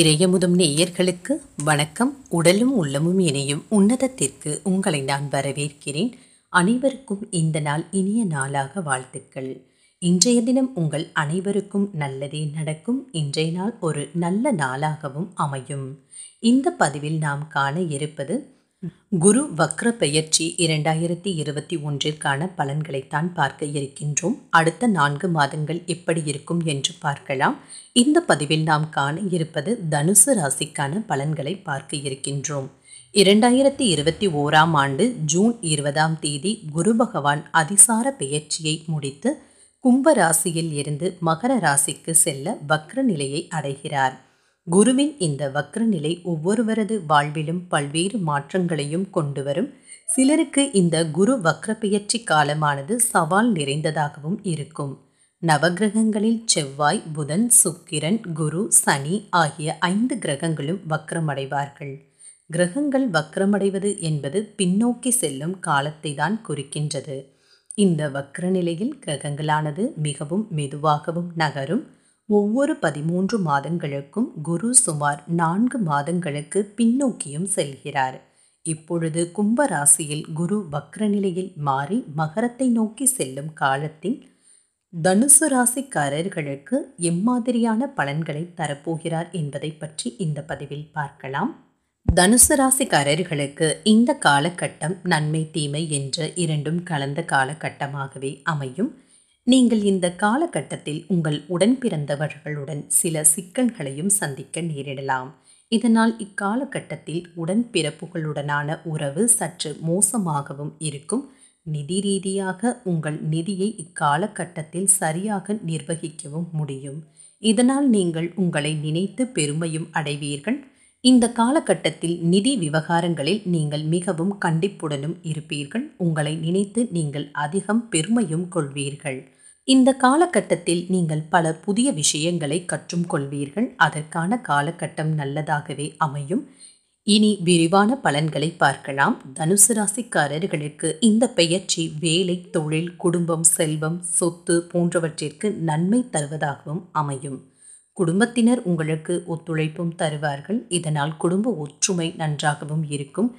இறையமுதும் நேயர்களுக்கு வணக்கம் உடலும் உள்ளமும் இணையும் உன்னதத்திற்கு உங்களை நான் வரவேற்கிறேன் அனைவருக்கும் இந்த நாள் இனிய நாளாக வாழ்த்துக்கள் இன்றைய தினம் உங்கள் அனைவருக்கும் நல்லதே நடக்கும் இன்றைய நாள் ஒரு நல்ல நாளாகவும் அமையும் இந்த பதிவில் நாம் காண இருப்பது குரு வக்ர பெயர்ச்சி இரண்டாயிரத்தி இருபத்தி ஒன்றிற்கான பலன்களைத்தான் பார்க்க இருக்கின்றோம் அடுத்த நான்கு மாதங்கள் எப்படி இருக்கும் என்று பார்க்கலாம் இந்த பதிவில் நாம் காண இருப்பது தனுசு ராசிக்கான பலன்களை பார்க்க இருக்கின்றோம் இரண்டாயிரத்தி இருபத்தி ஓராம் ஆண்டு ஜூன் இருபதாம் தேதி குரு பகவான் அதிசார பெயர்ச்சியை முடித்து கும்ப ராசியில் இருந்து மகர ராசிக்கு செல்ல வக்ர நிலையை அடைகிறார் குருவின் இந்த வக்ரநிலை ஒவ்வொருவரது வாழ்விலும் பல்வேறு மாற்றங்களையும் கொண்டு வரும் சிலருக்கு இந்த குரு வக்ர காலமானது சவால் நிறைந்ததாகவும் இருக்கும் நவகிரகங்களில் செவ்வாய் புதன் சுக்கிரன் குரு சனி ஆகிய ஐந்து கிரகங்களும் வக்ரமடைவார்கள் கிரகங்கள் வக்ரமடைவது என்பது பின்னோக்கி செல்லும் காலத்தை தான் குறிக்கின்றது இந்த வக்ரநிலையில் கிரகங்களானது மிகவும் மெதுவாகவும் நகரும் ஒவ்வொரு பதிமூன்று மாதங்களுக்கும் குரு சுமார் நான்கு மாதங்களுக்கு பின்னோக்கியும் செல்கிறார் இப்பொழுது கும்ப ராசியில் குரு வக்ரநிலையில் மாறி மகரத்தை நோக்கி செல்லும் காலத்தில் தனுசு ராசிக்காரர்களுக்கு எம்மாதிரியான பலன்களை தரப்போகிறார் என்பதை பற்றி இந்த பதிவில் பார்க்கலாம் தனுசு ராசிக்காரர்களுக்கு இந்த காலகட்டம் நன்மை தீமை என்ற இரண்டும் கலந்த காலகட்டமாகவே அமையும் நீங்கள் இந்த காலகட்டத்தில் உங்கள் உடன் பிறந்தவர்களுடன் சில சிக்கல்களையும் சந்திக்க நேரிடலாம் இதனால் இக்காலகட்டத்தில் உடன்பிறப்புகளுடனான உறவு சற்று மோசமாகவும் இருக்கும் நிதி ரீதியாக உங்கள் நிதியை இக்காலகட்டத்தில் சரியாக நிர்வகிக்கவும் முடியும் இதனால் நீங்கள் உங்களை நினைத்து பெருமையும் அடைவீர்கள் இந்த காலகட்டத்தில் நிதி விவகாரங்களில் நீங்கள் மிகவும் கண்டிப்புடனும் இருப்பீர்கள் உங்களை நினைத்து நீங்கள் அதிகம் பெருமையும் கொள்வீர்கள் இந்த காலகட்டத்தில் நீங்கள் பல புதிய விஷயங்களை கற்றும் கொள்வீர்கள் அதற்கான காலகட்டம் நல்லதாகவே அமையும் இனி விரிவான பலன்களை பார்க்கலாம் தனுசு ராசிக்காரர்களுக்கு இந்த பெயர்ச்சி வேலை தொழில் குடும்பம் செல்வம் சொத்து போன்றவற்றிற்கு நன்மை தருவதாகவும் அமையும் குடும்பத்தினர் உங்களுக்கு ஒத்துழைப்பும் தருவார்கள் இதனால் குடும்ப ஒற்றுமை நன்றாகவும் இருக்கும்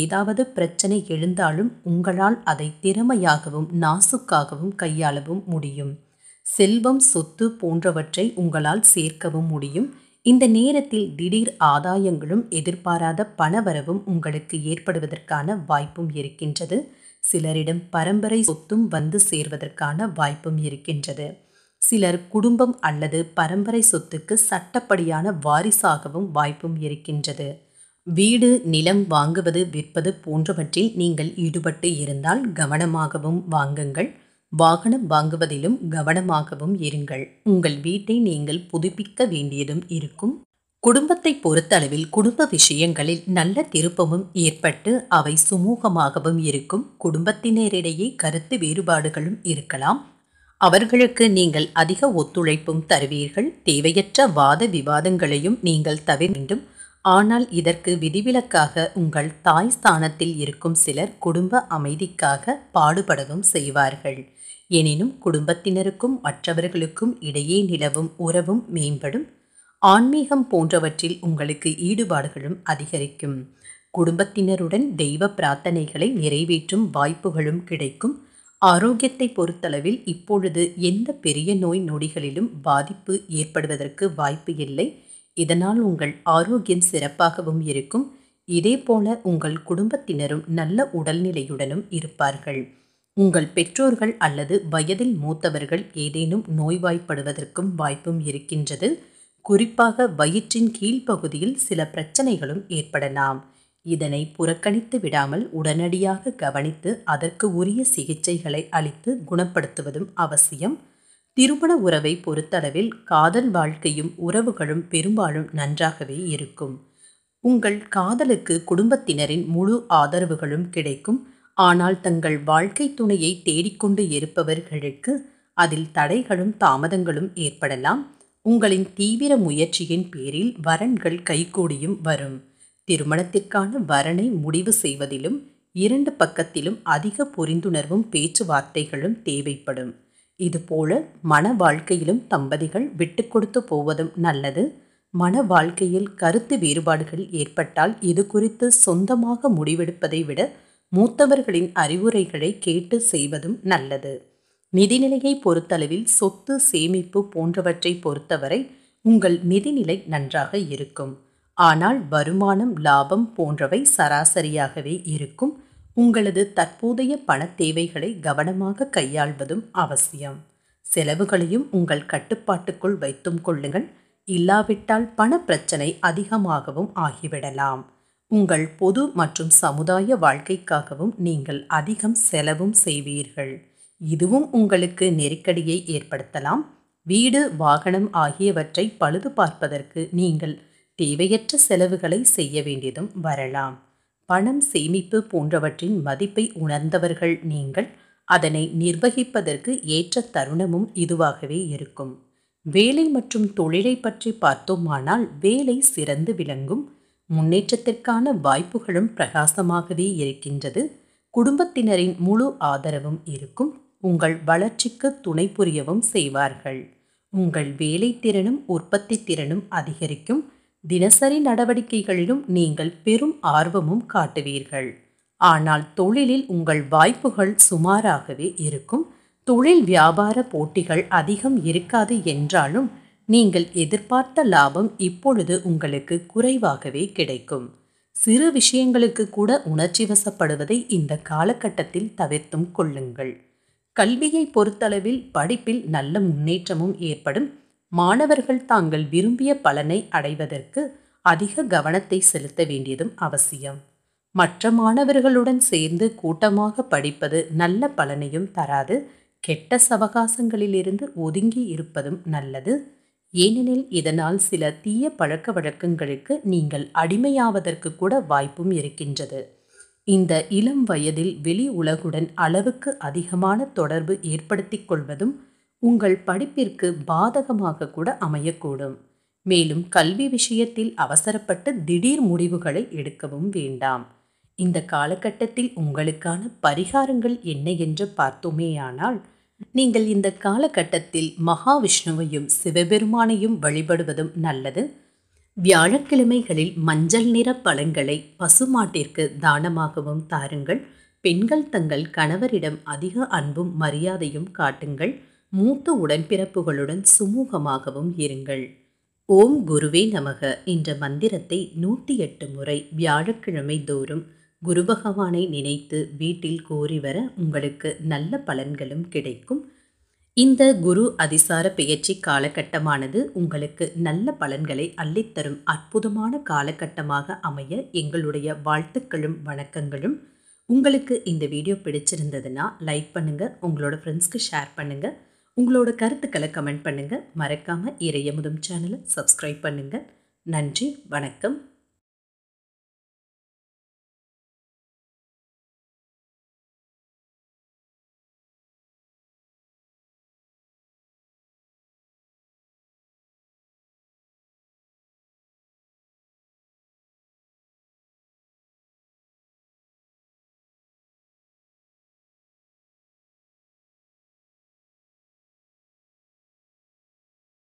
ஏதாவது பிரச்சனை எழுந்தாலும் உங்களால் அதை திறமையாகவும் நாசுக்காகவும் கையாளவும் முடியும் செல்வம் சொத்து போன்றவற்றை உங்களால் சேர்க்கவும் முடியும் இந்த நேரத்தில் திடீர் ஆதாயங்களும் எதிர்பாராத பணவரவும் உங்களுக்கு ஏற்படுவதற்கான வாய்ப்பும் இருக்கின்றது சிலரிடம் பரம்பரை சொத்தும் வந்து சேர்வதற்கான வாய்ப்பும் இருக்கின்றது சிலர் குடும்பம் அல்லது பரம்பரை சொத்துக்கு சட்டப்படியான வாரிசாகவும் வாய்ப்பும் இருக்கின்றது வீடு நிலம் வாங்குவது விற்பது போன்றவற்றில் நீங்கள் ஈடுபட்டு இருந்தால் கவனமாகவும் வாங்குங்கள் வாகனம் வாங்குவதிலும் கவனமாகவும் இருங்கள் உங்கள் வீட்டை நீங்கள் புதுப்பிக்க வேண்டியதும் இருக்கும் குடும்பத்தை பொறுத்தளவில் குடும்ப விஷயங்களில் நல்ல திருப்பமும் ஏற்பட்டு அவை சுமூகமாகவும் இருக்கும் குடும்பத்தினரிடையே கருத்து வேறுபாடுகளும் இருக்கலாம் அவர்களுக்கு நீங்கள் அதிக ஒத்துழைப்பும் தருவீர்கள் தேவையற்ற வாத விவாதங்களையும் நீங்கள் தவிர வேண்டும் ஆனால் இதற்கு விதிவிலக்காக உங்கள் தாய் ஸ்தானத்தில் இருக்கும் சிலர் குடும்ப அமைதிக்காக பாடுபடவும் செய்வார்கள் எனினும் குடும்பத்தினருக்கும் மற்றவர்களுக்கும் இடையே நிலவும் உறவும் மேம்படும் ஆன்மீகம் போன்றவற்றில் உங்களுக்கு ஈடுபாடுகளும் அதிகரிக்கும் குடும்பத்தினருடன் தெய்வ பிரார்த்தனைகளை நிறைவேற்றும் வாய்ப்புகளும் கிடைக்கும் ஆரோக்கியத்தை பொறுத்தளவில் இப்பொழுது எந்த பெரிய நோய் நொடிகளிலும் பாதிப்பு ஏற்படுவதற்கு வாய்ப்பு இல்லை இதனால் உங்கள் ஆரோக்கியம் சிறப்பாகவும் இருக்கும் இதேபோல உங்கள் குடும்பத்தினரும் நல்ல உடல்நிலையுடனும் இருப்பார்கள் உங்கள் பெற்றோர்கள் அல்லது வயதில் மூத்தவர்கள் ஏதேனும் நோய்வாய்ப்படுவதற்கும் வாய்ப்பும் இருக்கின்றது குறிப்பாக வயிற்றின் கீழ்ப்பகுதியில் சில பிரச்சனைகளும் ஏற்படலாம் இதனை புறக்கணித்து விடாமல் உடனடியாக கவனித்து அதற்கு உரிய சிகிச்சைகளை அளித்து குணப்படுத்துவதும் அவசியம் திருமண உறவை பொறுத்தளவில் காதல் வாழ்க்கையும் உறவுகளும் பெரும்பாலும் நன்றாகவே இருக்கும் உங்கள் காதலுக்கு குடும்பத்தினரின் முழு ஆதரவுகளும் கிடைக்கும் ஆனால் தங்கள் வாழ்க்கை துணையை தேடிக்கொண்டு இருப்பவர்களுக்கு அதில் தடைகளும் தாமதங்களும் ஏற்படலாம் உங்களின் தீவிர முயற்சியின் பேரில் வரன்கள் கைகூடியும் வரும் திருமணத்திற்கான வரனை முடிவு செய்வதிலும் இரண்டு பக்கத்திலும் அதிக புரிந்துணர்வும் பேச்சுவார்த்தைகளும் தேவைப்படும் இதுபோல மன வாழ்க்கையிலும் தம்பதிகள் விட்டு கொடுத்து போவதும் நல்லது மன வாழ்க்கையில் கருத்து வேறுபாடுகள் ஏற்பட்டால் இது குறித்து சொந்தமாக முடிவெடுப்பதை விட மூத்தவர்களின் அறிவுரைகளை கேட்டு செய்வதும் நல்லது நிதிநிலையை பொறுத்தளவில் சொத்து சேமிப்பு போன்றவற்றை பொறுத்தவரை உங்கள் நிதிநிலை நன்றாக இருக்கும் ஆனால் வருமானம் லாபம் போன்றவை சராசரியாகவே இருக்கும் உங்களது தற்போதைய பண தேவைகளை கவனமாக கையாள்வதும் அவசியம் செலவுகளையும் உங்கள் கட்டுப்பாட்டுக்குள் வைத்தும் கொள்ளுங்கள் இல்லாவிட்டால் பண பிரச்சனை அதிகமாகவும் ஆகிவிடலாம் உங்கள் பொது மற்றும் சமுதாய வாழ்க்கைக்காகவும் நீங்கள் அதிகம் செலவும் செய்வீர்கள் இதுவும் உங்களுக்கு நெருக்கடியை ஏற்படுத்தலாம் வீடு வாகனம் ஆகியவற்றை பழுது பார்ப்பதற்கு நீங்கள் தேவையற்ற செலவுகளை செய்ய வேண்டியதும் வரலாம் பணம் சேமிப்பு போன்றவற்றின் மதிப்பை உணர்ந்தவர்கள் நீங்கள் அதனை நிர்வகிப்பதற்கு ஏற்ற தருணமும் இதுவாகவே இருக்கும் வேலை மற்றும் தொழிலை பற்றி பார்த்தோமானால் வேலை சிறந்து விளங்கும் முன்னேற்றத்திற்கான வாய்ப்புகளும் பிரகாசமாகவே இருக்கின்றது குடும்பத்தினரின் முழு ஆதரவும் இருக்கும் உங்கள் வளர்ச்சிக்கு துணை புரியவும் செய்வார்கள் உங்கள் வேலை திறனும் உற்பத்தி திறனும் அதிகரிக்கும் தினசரி நடவடிக்கைகளிலும் நீங்கள் பெரும் ஆர்வமும் காட்டுவீர்கள் ஆனால் தொழிலில் உங்கள் வாய்ப்புகள் சுமாராகவே இருக்கும் தொழில் வியாபார போட்டிகள் அதிகம் இருக்காது என்றாலும் நீங்கள் எதிர்பார்த்த லாபம் இப்பொழுது உங்களுக்கு குறைவாகவே கிடைக்கும் சிறு விஷயங்களுக்கு கூட உணர்ச்சி வசப்படுவதை இந்த காலகட்டத்தில் தவிர்த்தும் கொள்ளுங்கள் கல்வியை பொறுத்தளவில் படிப்பில் நல்ல முன்னேற்றமும் ஏற்படும் மாணவர்கள் தாங்கள் விரும்பிய பலனை அடைவதற்கு அதிக கவனத்தை செலுத்த வேண்டியதும் அவசியம் மற்ற மாணவர்களுடன் சேர்ந்து கூட்டமாக படிப்பது நல்ல பலனையும் தராது கெட்ட சவகாசங்களிலிருந்து ஒதுங்கி இருப்பதும் நல்லது ஏனெனில் இதனால் சில தீய பழக்க வழக்கங்களுக்கு நீங்கள் அடிமையாவதற்கு கூட வாய்ப்பும் இருக்கின்றது இந்த இளம் வயதில் வெளி உலகுடன் அளவுக்கு அதிகமான தொடர்பு ஏற்படுத்திக் கொள்வதும் உங்கள் படிப்பிற்கு பாதகமாக கூட அமையக்கூடும் மேலும் கல்வி விஷயத்தில் அவசரப்பட்டு திடீர் முடிவுகளை எடுக்கவும் வேண்டாம் இந்த காலகட்டத்தில் உங்களுக்கான பரிகாரங்கள் என்ன என்று பார்த்தோமேயானால் நீங்கள் இந்த காலகட்டத்தில் மகாவிஷ்ணுவையும் சிவபெருமானையும் வழிபடுவதும் நல்லது வியாழக்கிழமைகளில் மஞ்சள் நிற பழங்களை பசுமாட்டிற்கு தானமாகவும் தாருங்கள் பெண்கள் தங்கள் கணவரிடம் அதிக அன்பும் மரியாதையும் காட்டுங்கள் மூத்த உடன்பிறப்புகளுடன் சுமூகமாகவும் இருங்கள் ஓம் குருவே நமக என்ற மந்திரத்தை நூற்றி எட்டு முறை வியாழக்கிழமை தோறும் குரு பகவானை நினைத்து வீட்டில் கோரி வர உங்களுக்கு நல்ல பலன்களும் கிடைக்கும் இந்த குரு அதிசார பெயர்ச்சி காலகட்டமானது உங்களுக்கு நல்ல பலன்களை அள்ளித்தரும் அற்புதமான காலகட்டமாக அமைய எங்களுடைய வாழ்த்துக்களும் வணக்கங்களும் உங்களுக்கு இந்த வீடியோ பிடிச்சிருந்ததுன்னா லைக் பண்ணுங்கள் உங்களோட ஃப்ரெண்ட்ஸ்க்கு ஷேர் பண்ணுங்கள் உங்களோட கருத்துக்களை கமெண்ட் பண்ணுங்கள் மறக்காமல் இறையமுதம் சேனலை சப்ஸ்கிரைப் பண்ணுங்கள் நன்றி வணக்கம்